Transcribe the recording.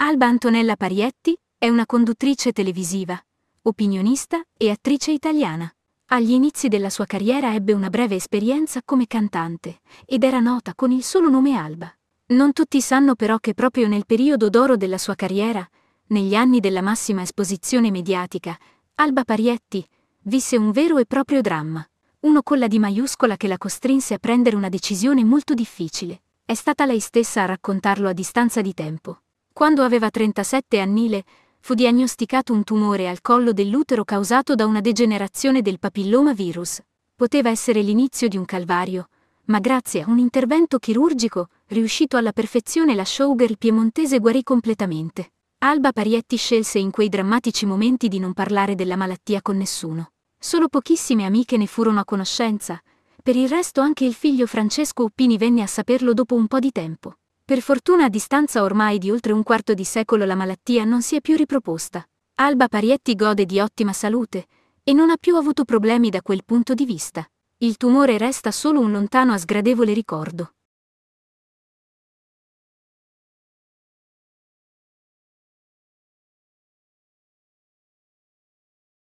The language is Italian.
Alba Antonella Parietti è una conduttrice televisiva, opinionista e attrice italiana. Agli inizi della sua carriera ebbe una breve esperienza come cantante ed era nota con il solo nome Alba. Non tutti sanno però che proprio nel periodo d'oro della sua carriera, negli anni della massima esposizione mediatica, Alba Parietti visse un vero e proprio dramma, uno con la D maiuscola che la costrinse a prendere una decisione molto difficile. È stata lei stessa a raccontarlo a distanza di tempo. Quando aveva 37 anni fu diagnosticato un tumore al collo dell'utero causato da una degenerazione del papilloma virus. Poteva essere l'inizio di un calvario, ma grazie a un intervento chirurgico, riuscito alla perfezione la showgirl piemontese guarì completamente. Alba Parietti scelse in quei drammatici momenti di non parlare della malattia con nessuno. Solo pochissime amiche ne furono a conoscenza, per il resto anche il figlio Francesco Uppini venne a saperlo dopo un po' di tempo. Per fortuna a distanza ormai di oltre un quarto di secolo la malattia non si è più riproposta. Alba Parietti gode di ottima salute e non ha più avuto problemi da quel punto di vista. Il tumore resta solo un lontano a sgradevole ricordo.